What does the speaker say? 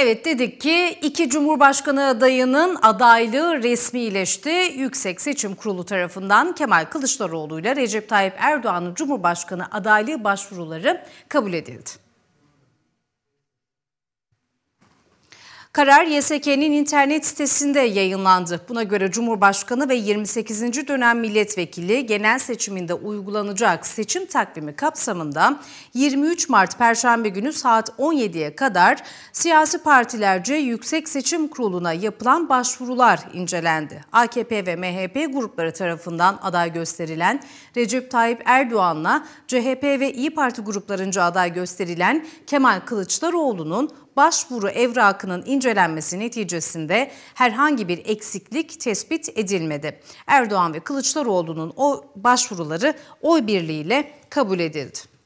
Evet dedik ki iki Cumhurbaşkanı adayının adaylığı resmileşti. Yüksek Seçim Kurulu tarafından Kemal Kılıçdaroğlu ile Recep Tayyip Erdoğan'ın Cumhurbaşkanı adaylığı başvuruları kabul edildi. Karar YSK'nin internet sitesinde yayınlandı. Buna göre Cumhurbaşkanı ve 28. dönem milletvekili genel seçiminde uygulanacak seçim takvimi kapsamında 23 Mart Perşembe günü saat 17'ye kadar siyasi partilerce Yüksek Seçim Kurulu'na yapılan başvurular incelendi. AKP ve MHP grupları tarafından aday gösterilen Recep Tayyip Erdoğan'la CHP ve İyi Parti gruplarınca aday gösterilen Kemal Kılıçdaroğlu'nun başvuru evrakının incelenmesi neticesinde herhangi bir eksiklik tespit edilmedi. Erdoğan ve Kılıçdaroğlu'nun o başvuruları oy birliğiyle kabul edildi.